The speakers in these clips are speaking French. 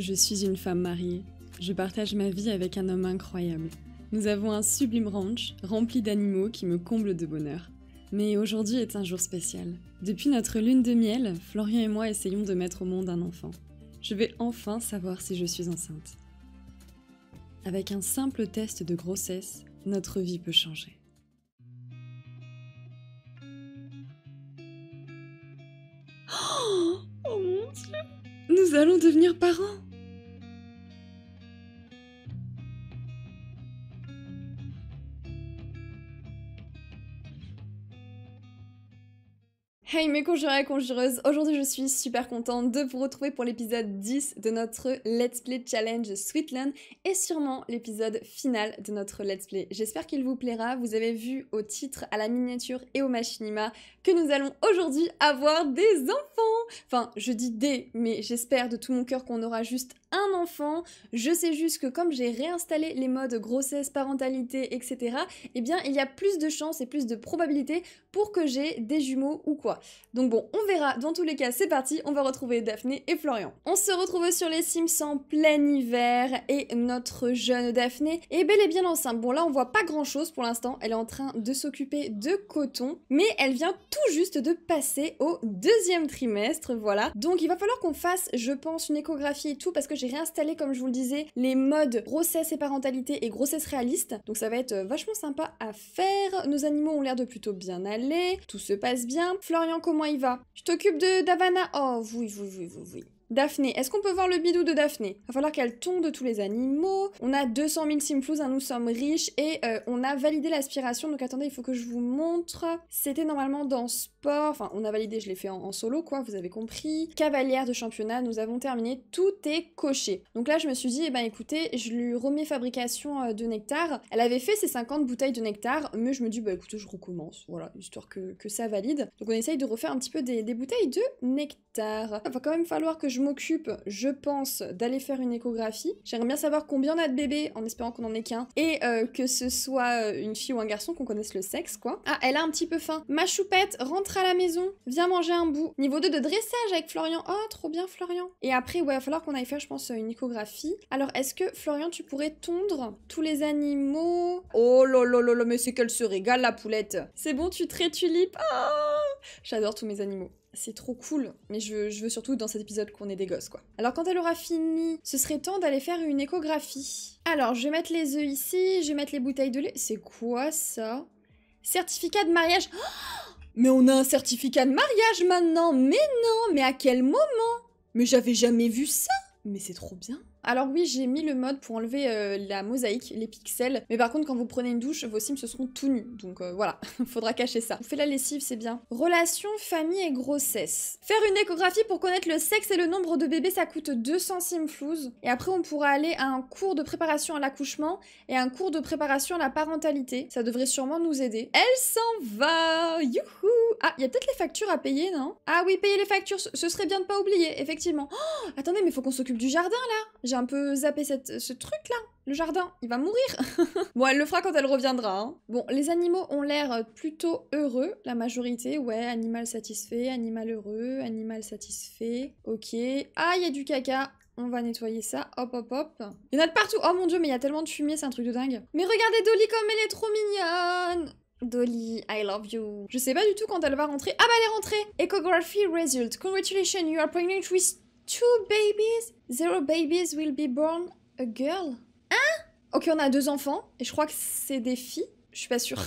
je suis une femme mariée. Je partage ma vie avec un homme incroyable. Nous avons un sublime ranch rempli d'animaux qui me comble de bonheur. Mais aujourd'hui est un jour spécial. Depuis notre lune de miel, Florian et moi essayons de mettre au monde un enfant. Je vais enfin savoir si je suis enceinte. Avec un simple test de grossesse, notre vie peut changer. Oh, mon dieu Nous allons devenir parents Hey mes conjureurs et conjureuses, aujourd'hui je suis super contente de vous retrouver pour l'épisode 10 de notre Let's Play Challenge Sweetland et sûrement l'épisode final de notre Let's Play. J'espère qu'il vous plaira, vous avez vu au titre, à la miniature et au machinima que nous allons aujourd'hui avoir des enfants Enfin, je dis des, mais j'espère de tout mon cœur qu'on aura juste un enfant. Je sais juste que comme j'ai réinstallé les modes grossesse, parentalité, etc., eh bien, il y a plus de chances et plus de probabilités pour que j'ai des jumeaux ou quoi. Donc bon, on verra. Dans tous les cas, c'est parti. On va retrouver Daphné et Florian. On se retrouve sur les Sims en plein hiver et notre jeune Daphné est bel et bien enceinte. Bon, là, on voit pas grand chose pour l'instant. Elle est en train de s'occuper de coton, mais elle vient tout juste de passer au deuxième trimestre voilà. Donc il va falloir qu'on fasse, je pense, une échographie et tout, parce que j'ai réinstallé, comme je vous le disais, les modes grossesse et parentalité et grossesse réaliste. Donc ça va être euh, vachement sympa à faire. Nos animaux ont l'air de plutôt bien aller, tout se passe bien. Florian, comment il va Je t'occupe de Davana. Oh oui, oui, oui, oui, oui. Daphné, est-ce qu'on peut voir le bidou de Daphné Va falloir qu'elle tombe de tous les animaux. On a 200 000 simflous, hein, nous sommes riches et euh, on a validé l'aspiration. Donc attendez, il faut que je vous montre. C'était normalement dans sport. Enfin, on a validé, je l'ai fait en, solo, quoi. Vous avez compris. Cavalière de championnat, nous avons terminé. Tout est coché. Donc là, je me suis dit, eh ben écoutez, je lui remets fabrication euh, de nectar. Elle avait fait ses 50 bouteilles de nectar, mais je me dis, bah écoutez, je recommence. Voilà, histoire que, ça valide. Donc on essaye de refaire un petit peu des, bouteilles de nectar. va quand même falloir que je je m'occupe, je pense, d'aller faire une échographie. J'aimerais bien savoir combien on a de bébés, en espérant qu'on en ait qu'un, et euh, que ce soit euh, une fille ou un garçon, qu'on connaisse le sexe, quoi. Ah, elle a un petit peu faim. Ma choupette, rentre à la maison, viens manger un bout. Niveau 2 de dressage avec Florian. Oh, trop bien, Florian. Et après, ouais, il va falloir qu'on aille faire, je pense, une échographie. Alors, est-ce que, Florian, tu pourrais tondre tous les animaux Oh là là là là, mais c'est qu'elle se régale, la poulette. C'est bon, tu traites tulipe. Oh J'adore tous mes animaux. C'est trop cool, mais je, veux surtout dans cet épisode qu'on ait des gosses, quoi. Alors quand elle aura fini, ce serait temps d'aller faire une échographie. Alors, je vais mettre les œufs ici, je vais mettre les bouteilles de lait. C'est quoi ça Certificat de mariage oh Mais on a un certificat de mariage maintenant Mais non Mais à quel moment Mais j'avais jamais vu ça Mais c'est trop bien alors oui, j'ai mis le mode pour enlever euh, la mosaïque, les pixels, mais par contre quand vous prenez une douche, vos sims se seront tout nus, donc euh, voilà, voilà, faudra cacher ça. On fait la lessive, c'est bien. Relation, famille et grossesse. Faire une échographie pour connaître le sexe et le nombre de bébés, ça coûte 200 simflouz, et après on pourra aller à un cours de préparation à l'accouchement et un cours de préparation à la parentalité, ça devrait sûrement nous aider. Elle s'en va Youhou Ah, il y a peut-être les factures à payer, non Ah oui, payer les factures, ce serait bien de pas oublier, effectivement. Oh, attendez, mais faut qu'on s'occupe du jardin là j'ai un peu zappé ce truc-là. Le jardin, il va mourir. bon, elle le fera quand elle reviendra. Hein. Bon, les animaux ont l'air plutôt heureux, la majorité. Ouais, animal satisfait, animal heureux, animal satisfait. Ok. Ah, il y a du caca. On va nettoyer ça. Hop, hop, hop. Il y en a de partout. Oh mon dieu, mais il y a tellement de fumier, c'est un truc de dingue. Mais regardez Dolly comme elle est trop mignonne. Dolly, I love you. Je sais pas du tout quand elle va rentrer. Ah bah elle est rentrée Échographie result. Congratulations, you are pregnant with Two babies? Zero babies will be born a girl? Hein? Ok, on a deux enfants, et je crois que c'est des filles. Je suis pas sûre.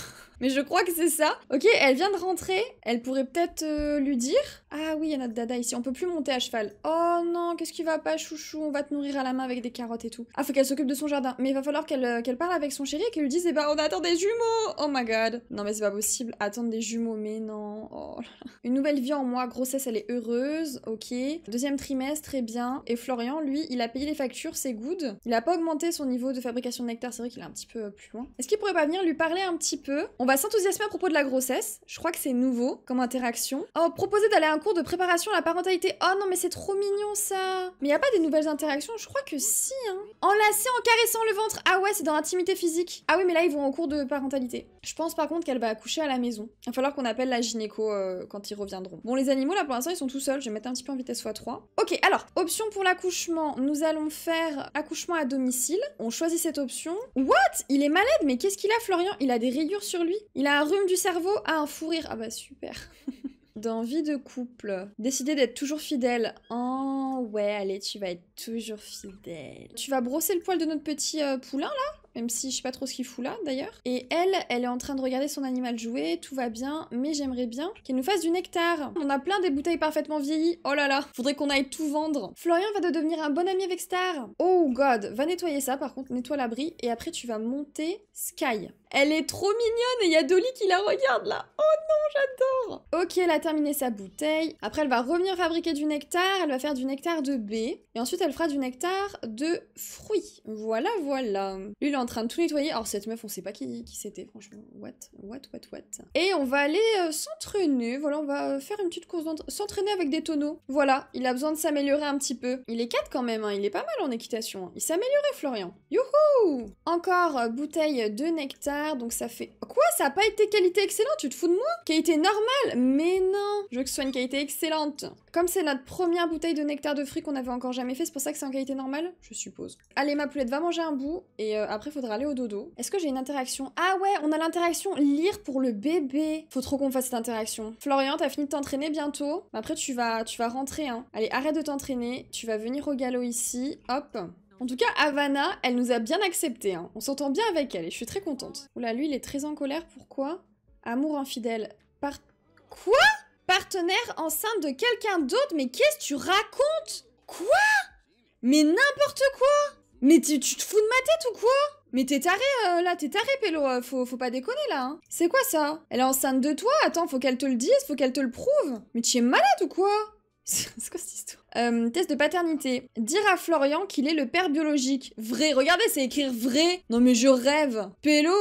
Mais je crois que c'est ça. Ok, elle vient de rentrer. Elle pourrait peut-être euh, lui dire. Ah oui, il y a notre dada ici. On peut plus monter à cheval. Oh non, qu'est-ce qui va pas, chouchou On va te nourrir à la main avec des carottes et tout. Ah, faut qu'elle s'occupe de son jardin. Mais il va falloir qu'elle euh, parle avec son chéri et qu'elle lui dise Eh bah, on attend des jumeaux Oh my god. Non, mais c'est pas possible. Attendre des jumeaux, mais non. Oh là Une nouvelle vie en moi. Grossesse, elle est heureuse. Ok. Deuxième trimestre, très eh bien. Et Florian, lui, il a payé les factures, c'est good. Il a pas augmenté son niveau de fabrication de nectar. C'est vrai qu'il est un petit peu euh, plus loin. Est-ce qu'il pourrait pas venir lui parler un petit peu On va va s'enthousiasmer à propos de la grossesse. Je crois que c'est nouveau comme interaction. Oh, proposer d'aller à un cours de préparation à la parentalité. Oh non, mais c'est trop mignon ça. Mais il y a pas des nouvelles interactions Je crois que si. Hein. Enlacer en caressant le ventre. Ah ouais, c'est dans l'intimité physique. Ah oui, mais là, ils vont en cours de parentalité. Je pense par contre qu'elle va accoucher à la maison. Il va falloir qu'on appelle la gynéco euh, quand ils reviendront. Bon, les animaux là pour l'instant ils sont tout seuls. Je vais mettre un petit peu en vitesse x3. Ok, alors, option pour l'accouchement. Nous allons faire accouchement à domicile. On choisit cette option. What Il est malade, mais qu'est-ce qu'il a, Florian Il a des rayures sur lui. Il a un rhume du cerveau. à ah, un fou rire. Ah bah super. D'envie de couple, décider d'être toujours fidèle. Oh ouais, allez, tu vas être toujours fidèle. Tu vas brosser le poil de notre petit euh, poulain là même si je sais pas trop ce qu'il fout là d'ailleurs. Et elle, elle est en train de regarder son animal jouer, tout va bien, mais j'aimerais bien qu'elle nous fasse du nectar. On a plein des bouteilles parfaitement vieillies, oh là là, faudrait qu'on aille tout vendre. Florian va devenir un bon ami avec Star. Oh god, va nettoyer ça par contre, nettoie l'abri et après tu vas monter Sky. Elle est trop mignonne et il y a Dolly qui la regarde là. Oh non, j'adore Ok, elle a terminé sa bouteille. Après, elle va revenir fabriquer du nectar. Elle va faire du nectar de baie. Et ensuite, elle fera du nectar de fruits. Voilà, voilà en train de tout nettoyer. Alors cette meuf, on sait pas qui, c'était, franchement. What, what, what, what. Et on va aller euh, s'entraîner. Voilà, on va euh, faire une petite course S'entraîner avec des tonneaux. Voilà, il a besoin de s'améliorer un petit peu. Il est 4 quand même, hein. il est pas mal en équitation. Hein. Il s'est amélioré, Florian. Youhou Encore euh, bouteille de nectar, donc ça fait... Quoi Ça a pas été qualité excellente Tu te fous de moi Qualité normale Mais non Je veux que ce soit une qualité excellente. Comme c'est notre première bouteille de nectar de fruits qu'on avait encore jamais fait, c'est pour ça que c'est en qualité normale Je suppose. Allez, ma poulette, va manger un bout et après faudra aller au dodo. Est-ce que j'ai une interaction Ah ouais, on a l'interaction lire pour le bébé. Faut trop qu'on fasse cette interaction. Florian, t'as fini de t'entraîner bientôt. Après, tu vas, tu vas rentrer. Hein. Allez, arrête de t'entraîner. Tu vas venir au galop ici. Hop. En tout cas, Havana, elle nous a bien accepté. Hein. On s'entend bien avec elle et je suis très contente. Oula, lui, il est très en colère. Pourquoi Amour infidèle. Par... Quoi Partenaire enceinte de quelqu'un d'autre Mais qu'est-ce que tu racontes Quoi Mais n'importe quoi Mais tu, tu te fous de ma tête ou quoi mais t'es taré euh, là, t'es taré Pélo, euh, faut, faut pas déconner là. Hein. C'est quoi ça Elle est enceinte de toi, attends, faut qu'elle te le dise, faut qu'elle te le prouve. Mais tu es malade ou quoi C'est quoi cette histoire euh, test de paternité. Dire à Florian qu'il est le père biologique. Vrai. Regardez, c'est écrire vrai. Non mais je rêve. Pélo,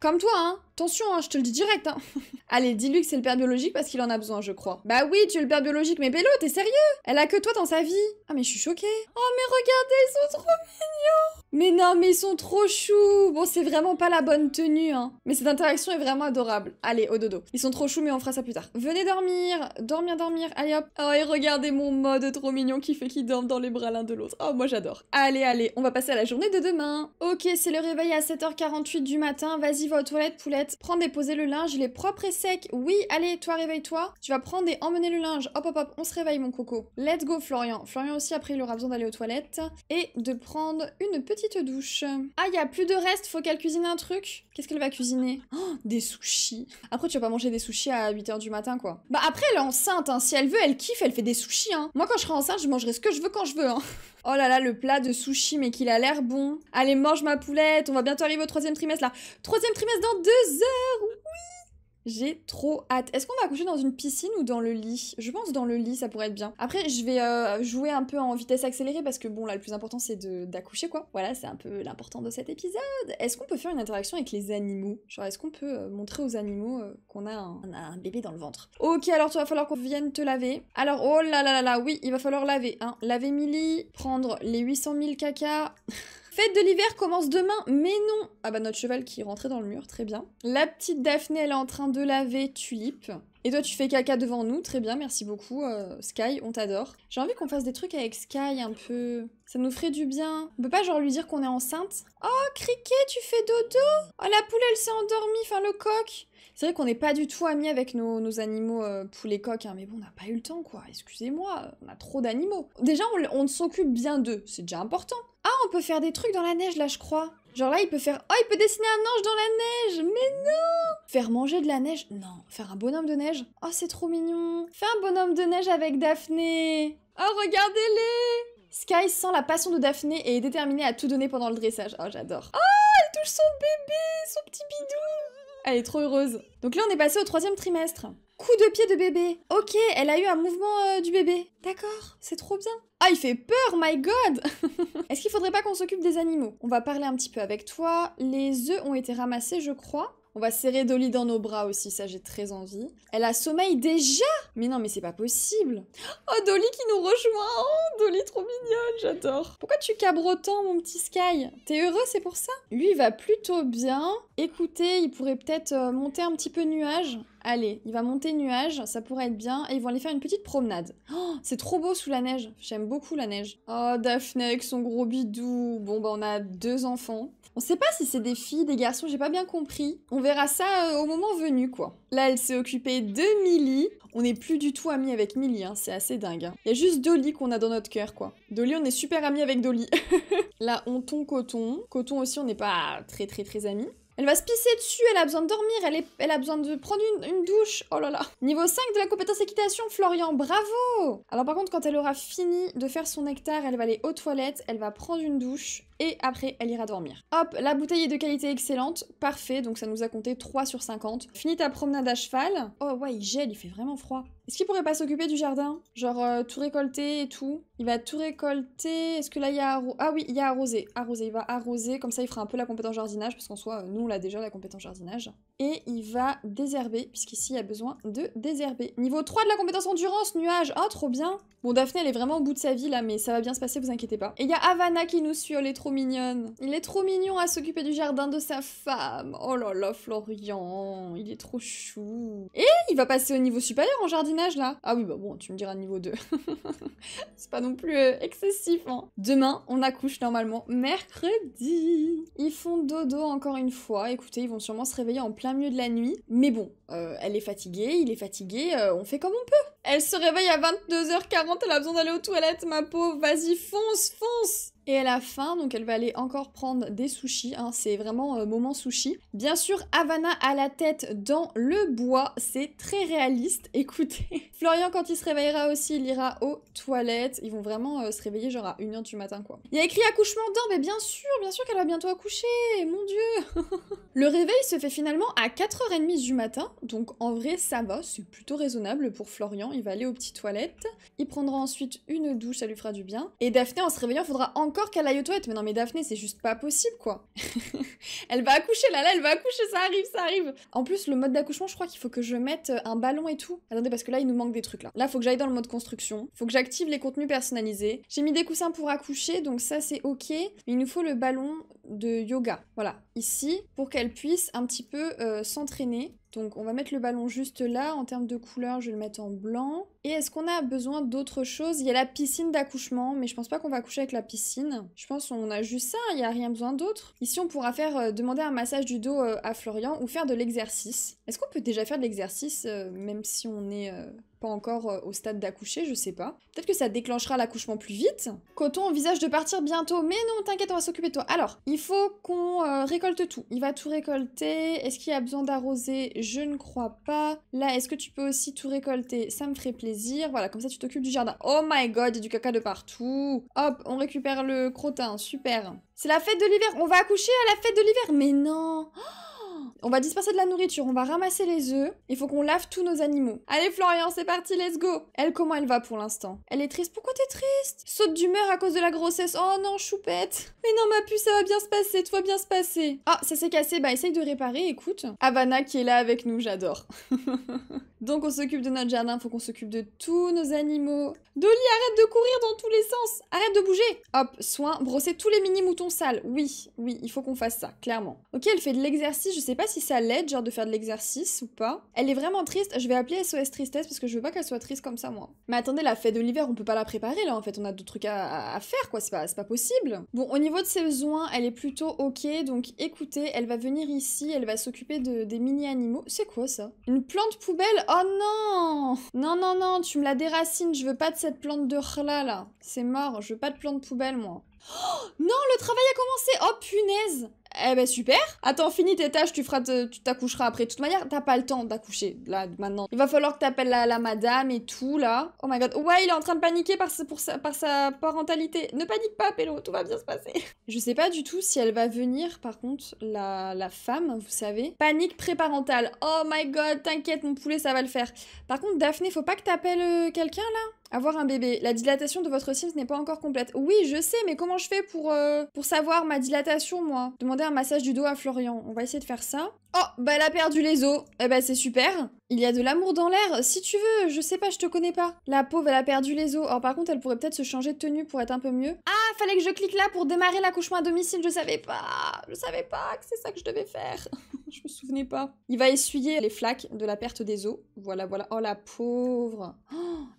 comme toi, hein. Attention, hein, je te le dis direct. Hein. Allez, dis-lui que c'est le père biologique parce qu'il en a besoin, je crois. Bah oui, tu es le père biologique, mais Pélo, t'es sérieux Elle a que toi dans sa vie. Ah mais je suis choquée. Oh mais regardez, ils sont trop mignons. Mais non, mais ils sont trop choux. Bon, c'est vraiment pas la bonne tenue, hein. Mais cette interaction est vraiment adorable. Allez, au dodo. Ils sont trop choux, mais on fera ça plus tard. Venez dormir, dormir, dormir. Allez hop. Oh et regardez mon mode trop mignon qui fait qu'ils dorment dans les bras l'un de l'autre. Oh, moi j'adore. Allez, allez, on va passer à la journée de demain. Ok, c'est le réveil à 7h48 du matin. Vas-y, va aux toilettes, poulette. Prends et posez le linge. Il est propre et sec. Oui, allez, toi, réveille-toi. Tu vas prendre et emmener le linge. Hop, hop, hop, on se réveille, mon coco. Let's go, Florian. Florian aussi, après, il aura besoin d'aller aux toilettes et de prendre une petite douche. Ah, il y a plus de reste. Faut qu'elle cuisine un truc. Qu'est-ce qu'elle va cuisiner oh, Des sushis. Après, tu vas pas manger des sushis à 8h du matin, quoi. Bah, après, elle est enceinte. Hein. Si elle veut, elle kiffe, elle fait des sushis. Hein. Moi, quand je je mangerai ce que je veux quand je veux. Hein. Oh là là, le plat de sushi, mais qu'il a l'air bon. Allez, mange ma poulette, on va bientôt arriver au troisième trimestre là. Troisième trimestre dans deux heures, oui j'ai trop hâte. Est-ce qu'on va accoucher dans une piscine ou dans le lit Je pense dans le lit, ça pourrait être bien. Après, je vais euh, jouer un peu en vitesse accélérée parce que bon, là, le plus important, c'est d'accoucher, quoi. Voilà, c'est un peu l'important de cet épisode. Est-ce qu'on peut faire une interaction avec les animaux Genre, est-ce qu'on peut euh, montrer aux animaux euh, qu'on a, un bébé dans le ventre Ok, alors, il va falloir qu'on vienne te laver. Alors, oh là là là là, oui, il va falloir laver, hein. Laver Milly, prendre les 800 000 caca. Fête de l'hiver commence demain, mais non Ah bah notre cheval qui est rentré dans le mur, très bien. La petite Daphné, elle est en train de laver tulipes. Et toi, tu fais caca devant nous, très bien, merci beaucoup. Euh, Sky, on t'adore. J'ai envie qu'on fasse des trucs avec Sky un peu. Ça nous ferait du bien. On peut pas genre lui dire qu'on est enceinte Oh, criquet, tu fais dodo Oh, la poule, elle s'est endormie, enfin le coq C'est vrai qu'on n'est pas du tout amis avec nos, animaux euh, poulet et coqs, hein, mais bon, on n'a pas eu le temps, quoi. Excusez-moi, on a trop d'animaux. Déjà, on, on s'occupe bien d'eux, c'est déjà important. Ah, on peut faire des trucs dans la neige, là, je crois. Genre là, il peut faire... Oh, il peut dessiner un ange dans la neige Mais non Faire manger de la neige Non. Faire un bonhomme de neige Oh, c'est trop mignon faire un bonhomme de neige avec Daphné Oh, regardez-les Sky sent la passion de Daphné et est déterminée à tout donner pendant le dressage. Oh, j'adore. Oh, il touche son bébé, son petit bidou elle est trop heureuse. Donc là, on est passé au troisième trimestre. Coup de pied de bébé. Ok, elle a eu un mouvement euh, du bébé. D'accord, c'est trop bien. Ah, il fait peur, my god Est-ce qu'il faudrait pas qu'on s'occupe des animaux On va parler un petit peu avec toi. Les œufs ont été ramassés, je crois. On va serrer Dolly dans nos bras aussi, ça j'ai très envie. Elle a sommeil déjà Mais non, mais c'est pas possible. Oh, Dolly qui nous rejoint oh, Dolly trop mignonne, j'adore. Pourquoi tu cabres autant, mon petit Sky T'es heureux, c'est pour ça Lui, va plutôt bien. Écoutez, il pourrait peut-être euh, monter un petit peu nuage. Allez, il va monter nuage, ça pourrait être bien. Et ils vont aller faire une petite promenade. Oh, c'est trop beau sous la neige. J'aime beaucoup la neige. Oh, Daphné avec son gros bidou. Bon, bah, on a deux enfants. On sait pas si c'est des filles, des garçons, j'ai pas bien compris. On verra ça euh, au moment venu, quoi. Là, elle s'est occupée de Milly. On n'est plus du tout amis avec Milly, hein, c'est assez dingue. Hein. Il y a juste Dolly qu'on a dans notre cœur, quoi. Dolly, on est super amis avec Dolly. Là, on ton coton. Coton aussi, on n'est pas très très très amis. Elle va se pisser dessus, elle a besoin de dormir, elle, est... elle a besoin de prendre une... une, douche. Oh là là. Niveau 5 de la compétence équitation, Florian, bravo Alors par contre, quand elle aura fini de faire son nectar, elle va aller aux toilettes, elle va prendre une douche et après elle ira dormir. Hop, la bouteille est de qualité excellente, parfait, donc ça nous a compté 3 sur 50. Fini ta promenade à cheval. Oh ouais, il gèle, il fait vraiment froid. Est-ce qu'il pourrait pas s'occuper du jardin Genre euh, tout récolter et tout. Il va tout récolter. Est-ce que là il y a arroser Ah oui, il y a arrosé. Arrosé, il va arroser. Comme ça il fera un peu la compétence jardinage parce qu'en soi, nous on a déjà la compétence jardinage. Et il va désherber puisqu'ici il y a besoin de désherber. Niveau 3 de la compétence endurance, nuage. oh, trop bien. Bon, Daphné elle est vraiment au bout de sa vie là, mais ça va bien se passer, vous inquiétez pas. Et il y a Havana qui nous suit, elle est trop mignonne. Il est trop mignon à s'occuper du jardin de sa femme. Oh là là, Florian, il est trop chou. Et il va passer au niveau supérieur en jardinage là Ah oui, bah bon, tu me diras niveau 2. c'est pas non plus euh, excessif. Hein. Demain, on accouche normalement. Mercredi Ils font dodo encore une fois. Écoutez, ils vont sûrement se réveiller en plein milieu de la nuit. Mais bon, euh, elle est fatiguée, il est fatigué, euh, on fait comme on peut. Elle se réveille à 22h40, elle a besoin d'aller aux toilettes, ma pauvre. Vas-y, fonce, fonce et à la fin, donc elle va aller encore prendre des sushis, hein. c'est vraiment euh, moment sushi. Bien sûr, Havana à la tête dans le bois, c'est très réaliste, écoutez. Florian, quand il se réveillera aussi, il ira aux toilettes. Ils vont vraiment euh, se réveiller genre à 1h du matin, quoi. Il y a écrit accouchement dedans, mais bien sûr, bien sûr qu'elle va bientôt accoucher, mon dieu Le réveil se fait finalement à 4h30 du matin, donc en vrai, ça va, c'est plutôt raisonnable pour Florian. Il va aller aux petites toilettes, il prendra ensuite une douche, ça lui fera du bien. Et Daphné, en se réveillant, faudra encore encore qu'elle aille Mais non, mais Daphné, c'est juste pas possible, quoi. elle va accoucher, là, là, elle va accoucher, ça arrive, ça arrive. En plus, le mode d'accouchement, je crois qu'il faut que je mette euh, un ballon et tout. Attendez, parce que là, il nous manque des trucs, là. Là, faut que j'aille dans le mode construction. Faut que j'active les contenus personnalisés. J'ai mis des coussins pour accoucher, donc ça, c'est ok. il nous faut le ballon de yoga. Voilà, ici, pour qu'elle puisse un petit peu euh, s'entraîner donc on va mettre le ballon juste là. En termes de couleur, je vais le mettre en blanc. Et est-ce qu'on a besoin d'autre chose Il y a la piscine d'accouchement, mais je pense pas qu'on va coucher avec la piscine. Je pense qu'on a juste ça, il n'y a rien besoin d'autre. Ici, on pourra faire euh, demander un massage du dos euh, à Florian ou faire de l'exercice. Est-ce qu'on peut déjà faire de l'exercice, euh, même si on est pas encore euh, au stade d'accoucher, je sais pas. Peut-être que ça déclenchera l'accouchement plus vite. Coton envisage de partir bientôt, mais non, t'inquiète, on va s'occuper de toi. Alors, il faut qu'on euh, récolte tout. Il va tout récolter. Est-ce qu'il y a besoin d'arroser Je ne crois pas. Là, est-ce que tu peux aussi tout récolter Ça me ferait plaisir. Voilà, comme ça, tu t'occupes du jardin. Oh my god, il y a du caca de partout. Hop, on récupère le crottin. Super. C'est la fête de l'hiver. On va accoucher à la fête de l'hiver. Mais non. Oh on va disperser de la nourriture, on va ramasser les œufs. Il faut qu'on lave tous nos animaux. Allez Florian, c'est parti, let's go Elle, comment elle va pour l'instant Elle est triste. Pourquoi t'es triste Saute d'humeur à cause de la grossesse. Oh non, choupette Mais non, ma puce, ça va bien se passer, tout va bien se passer. Ah, ça s'est cassé, bah essaye de réparer, écoute. Havana qui est là avec nous, j'adore. Donc on s'occupe de notre jardin, faut qu'on s'occupe de tous nos animaux. Dolly, arrête de courir dans tous les sens Arrête de bouger Hop, soin, brosser tous les mini-moutons sales. Oui, oui, il faut qu'on fasse ça, clairement. Ok, elle fait de l'exercice, je sais pas si ça l'aide, genre, de faire de l'exercice ou pas. Elle est vraiment triste. Je vais appeler SOS Tristesse parce que je veux pas qu'elle soit triste comme ça, moi. Mais attendez, la fête de l'hiver, on peut pas la préparer, là, en fait. On a d'autres trucs à, faire, quoi. C'est pas, pas possible. Bon, au niveau de ses besoins, elle est plutôt OK. Donc, écoutez, elle va venir ici. Elle va s'occuper de, des mini-animaux. C'est quoi, ça Une plante poubelle Oh non Non, non, non, tu me la déracines. Je veux pas de cette plante de là. là. C'est mort. Je veux pas de plante poubelle, moi. Oh, non, le travail a commencé Oh punaise eh ben super. Attends, finis tes tâches, tu feras, tu t'accoucheras après. De toute manière, t'as pas le temps d'accoucher là maintenant. Il va falloir que t'appelles la, madame et tout là. Oh my god. Ouais, il est en train de paniquer par, pour sa, parentalité. Ne panique pas, Pélo, tout va bien se passer. Je sais pas du tout si elle va venir. Par contre, la, la femme, vous savez, panique préparentale. Oh my god, t'inquiète, mon poulet, ça va le faire. Par contre, Daphné, faut pas que t'appelles euh, quelqu'un là. Avoir un bébé. La dilatation de votre Sims n'est pas encore complète. Oui, je sais, mais comment je fais pour, euh, pour savoir ma dilatation, moi Demander un massage du dos à Florian. On va essayer de faire ça. Oh, bah elle a perdu les os. Eh bah c'est super. Il y a de l'amour dans l'air, si tu veux. Je sais pas, je te connais pas. La pauvre, elle a perdu les os. Or par contre, elle pourrait peut-être se changer de tenue pour être un peu mieux. Ah, fallait que je clique là pour démarrer l'accouchement à domicile. Je savais pas. Je savais pas que c'est ça que je devais faire. je me souvenais pas. Il va essuyer les flaques de la perte des os. Voilà, voilà. Oh la pauvre. Oh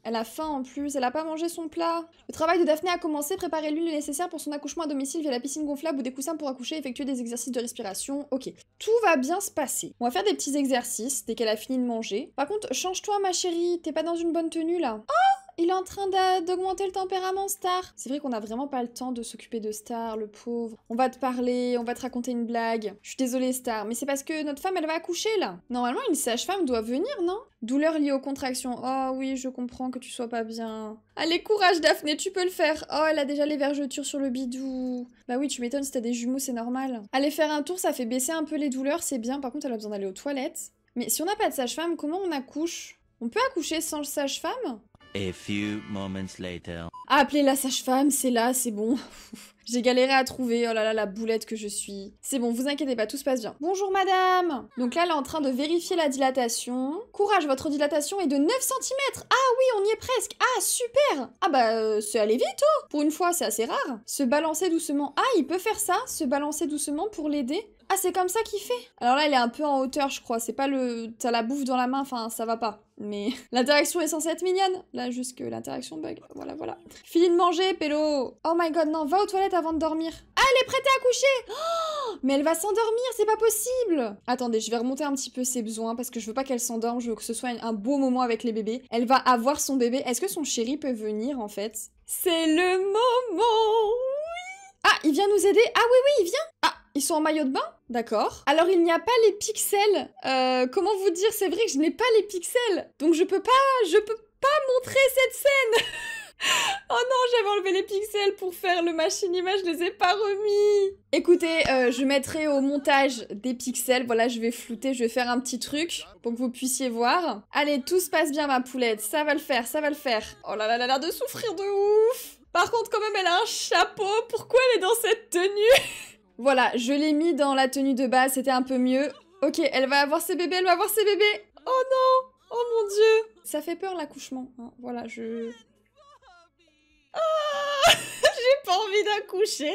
elle a faim en plus, elle a pas mangé son plat. Le travail de Daphné a commencé, préparer l'huile nécessaire pour son accouchement à domicile via la piscine gonflable ou des coussins pour accoucher, effectuer des exercices de respiration. Ok, tout va bien se passer. On va faire des petits exercices dès qu'elle a fini de manger. Par contre, change-toi ma chérie, t'es pas dans une bonne tenue là. Oh il est en train d'augmenter le tempérament, Star. C'est vrai qu'on n'a vraiment pas le temps de s'occuper de Star, le pauvre. On va te parler, on va te raconter une blague. Je suis désolée, Star, mais c'est parce que notre femme, elle va accoucher là. Normalement, une sage-femme doit venir, non Douleur liée aux contractions. Oh oui, je comprends que tu sois pas bien. Allez, courage, Daphné, tu peux le faire. Oh, elle a déjà les vergetures sur le bidou. Bah oui, tu m'étonnes, si t'as des jumeaux, c'est normal. Allez faire un tour, ça fait baisser un peu les douleurs, c'est bien. Par contre, elle a besoin d'aller aux toilettes. Mais si on n'a pas de sage-femme, comment on accouche On peut accoucher sans sage-femme a few moments later. Ah, appelez la sage-femme, c'est là, c'est bon. J'ai galéré à trouver, oh là là, la boulette que je suis. C'est bon, vous inquiétez pas, tout se passe bien. Bonjour madame Donc là, elle est en train de vérifier la dilatation. Courage, votre dilatation est de 9 cm Ah oui, on y est presque Ah, super Ah bah, euh, c'est aller vite, oh Pour une fois, c'est assez rare. Se balancer doucement. Ah, il peut faire ça, se balancer doucement pour l'aider ah, c'est comme ça qu'il fait Alors là, elle est un peu en hauteur, je crois. C'est pas le... T'as la bouffe dans la main, enfin, ça va pas. Mais l'interaction est censée être mignonne. Là, juste que l'interaction bug. Voilà, voilà. Fini de manger, Pélo Oh my god, non, va aux toilettes avant de dormir. Ah, elle est prête à coucher oh Mais elle va s'endormir, c'est pas possible Attendez, je vais remonter un petit peu ses besoins, parce que je veux pas qu'elle s'endorme, je veux que ce soit un beau moment avec les bébés. Elle va avoir son bébé. Est-ce que son chéri peut venir, en fait C'est le moment oui Ah, il vient nous aider Ah oui, oui, il vient Ah, ils sont en maillot de bain D'accord. Alors il n'y a pas les pixels. Euh, comment vous dire C'est vrai que je n'ai pas les pixels. Donc je peux pas, je peux pas montrer cette scène. oh non, j'avais enlevé les pixels pour faire le machine image, je les ai pas remis. Écoutez, euh, je mettrai au montage des pixels. Voilà, je vais flouter, je vais faire un petit truc pour que vous puissiez voir. Allez, tout se passe bien ma poulette, ça va le faire, ça va le faire. Oh là là, elle a l'air de souffrir de ouf. Par contre, quand même, elle a un chapeau. Pourquoi elle est dans cette tenue Voilà, je l'ai mis dans la tenue de base, c'était un peu mieux. Ok, elle va avoir ses bébés, elle va avoir ses bébés Oh non Oh mon dieu Ça fait peur l'accouchement. Hein. Voilà, je... Ah j'ai pas envie d'accoucher.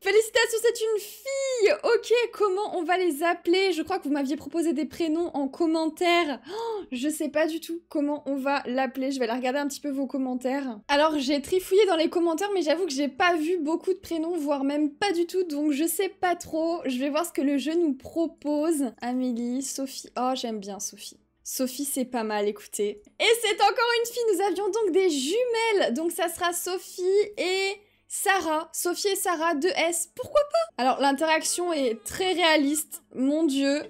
Félicitations, c'est une fille. Ok, comment on va les appeler Je crois que vous m'aviez proposé des prénoms en commentaire. Oh, je sais pas du tout comment on va l'appeler. Je vais aller regarder un petit peu vos commentaires. Alors, j'ai trifouillé dans les commentaires, mais j'avoue que j'ai pas vu beaucoup de prénoms, voire même pas du tout. Donc, je sais pas trop. Je vais voir ce que le jeu nous propose. Amélie, Sophie. Oh, j'aime bien Sophie. Sophie, c'est pas mal, écoutez. Et c'est encore une fille, nous avions donc des jumelles. Donc ça sera Sophie et Sarah, Sophie et Sarah, 2S, pourquoi pas Alors l'interaction est très réaliste, mon dieu.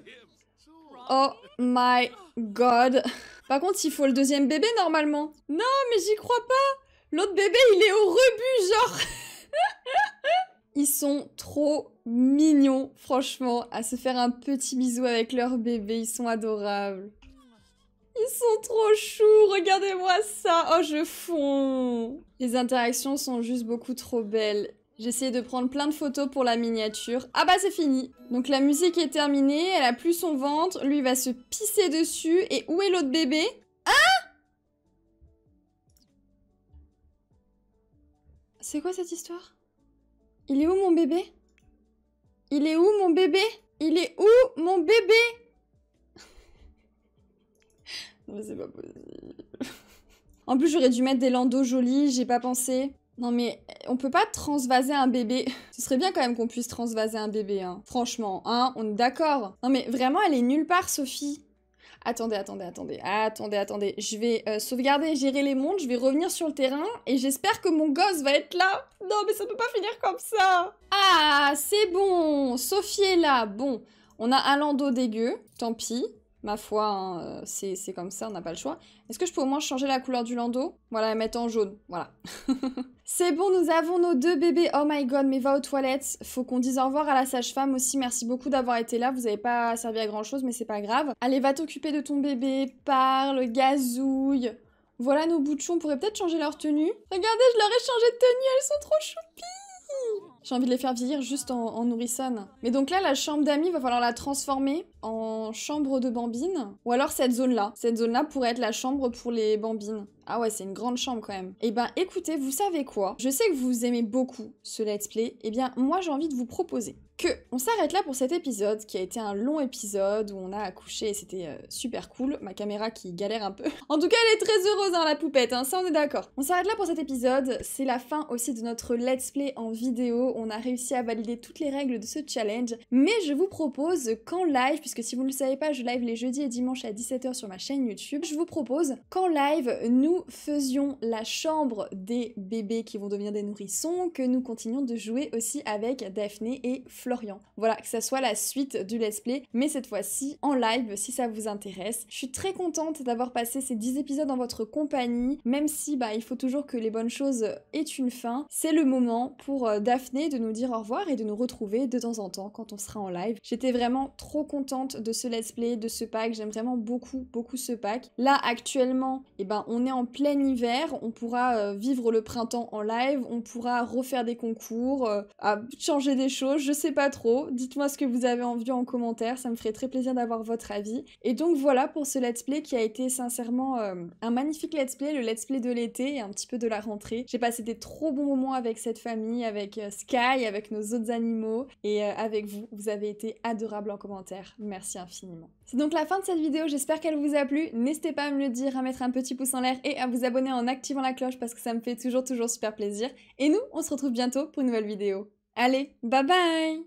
Oh my god. Par contre, il faut le deuxième bébé normalement. Non, mais j'y crois pas. L'autre bébé, il est au rebut, genre. Ils sont trop mignons, franchement, à se faire un petit bisou avec leur bébé. Ils sont adorables. Ils sont trop choux, regardez-moi ça. Oh, je fonds. Les interactions sont juste beaucoup trop belles. J'ai essayé de prendre plein de photos pour la miniature. Ah bah c'est fini Donc la musique est terminée, elle a plus son ventre, lui va se pisser dessus, et où est l'autre bébé Hein C'est quoi cette histoire Il est où mon bébé Il est où mon bébé Il est où mon bébé mais c'est pas possible. en plus, j'aurais dû mettre des landaux jolis, j'ai pas pensé. Non mais on peut pas transvaser un bébé. Ce serait bien quand même qu'on puisse transvaser un bébé, hein. Franchement, hein, on est d'accord. Non mais vraiment, elle est nulle part, Sophie. Attendez, attendez, attendez, attendez, attendez. Je vais euh, sauvegarder et gérer les mondes, je vais revenir sur le terrain et j'espère que mon gosse va être là. Non mais ça peut pas finir comme ça. Ah, c'est bon, Sophie est là. Bon, on a un landau dégueu, tant pis ma foi, hein, euh, c'est comme ça, on n'a pas le choix. Est-ce que je peux au moins changer la couleur du landau Voilà, mettre en jaune, voilà. c'est bon, nous avons nos deux bébés. Oh my god, mais va aux toilettes. Faut qu'on dise au revoir à la sage-femme aussi. Merci beaucoup d'avoir été là. Vous n'avez pas servi à grand-chose, mais c'est pas grave. Allez, va t'occuper de ton bébé. Parle, gazouille. Voilà nos bouchons. On pourrait peut-être changer leur tenue. Regardez, je leur ai changé de tenue. Elles sont trop choupies. J'ai envie de les faire vieillir juste en, nourrissonne. Mais donc là, la chambre d'amis, va falloir la transformer en chambre de bambine. Ou alors cette zone-là. Cette zone-là pourrait être la chambre pour les bambines. Ah ouais, c'est une grande chambre quand même. Eh ben écoutez, vous savez quoi Je sais que vous aimez beaucoup ce let's play. Eh bien, moi j'ai envie de vous proposer que on s'arrête là pour cet épisode qui a été un long épisode où on a accouché et c'était euh, super cool. Ma caméra qui galère un peu. en tout cas, elle est très heureuse hein, la poupette, hein, ça on est d'accord. On s'arrête là pour cet épisode. C'est la fin aussi de notre let's play en vidéo. On a réussi à valider toutes les règles de ce challenge, mais je vous propose qu'en live, puisque si vous ne le savez pas, je live les jeudis et dimanches à 17h sur ma chaîne YouTube. Je vous propose qu'en live, nous faisions la chambre des bébés qui vont devenir des nourrissons, que nous continuons de jouer aussi avec Daphné et Florian. Voilà, que ça soit la suite du let's play, mais cette fois-ci en live si ça vous intéresse. Je suis très contente d'avoir passé ces 10 épisodes en votre compagnie, même si bah, il faut toujours que les bonnes choses aient une fin. C'est le moment pour euh, Daphné de nous dire au revoir et de nous retrouver de temps en temps quand on sera en live. J'étais vraiment trop contente de ce let's play, de ce pack. J'aime vraiment beaucoup, beaucoup ce pack. Là, actuellement, et eh ben, on est en plein hiver, on pourra euh, vivre le printemps en live, on pourra refaire des concours, euh, à changer des choses, je sais pas trop. Dites-moi ce que vous avez envie en commentaire, ça me ferait très plaisir d'avoir votre avis. Et donc voilà pour ce let's play qui a été sincèrement euh, un magnifique let's play, le let's play de l'été et un petit peu de la rentrée. J'ai passé des trop bons moments avec cette famille, avec Sky, avec nos autres animaux et avec vous. Vous avez été adorables en commentaire. Merci infiniment. C'est donc la fin de cette vidéo, j'espère qu'elle vous a plu. N'hésitez pas à me le dire, à mettre un petit pouce en l'air et à vous abonner en activant la cloche parce que ça me fait toujours toujours super plaisir. Et nous, on se retrouve bientôt pour une nouvelle vidéo. Allez, bye bye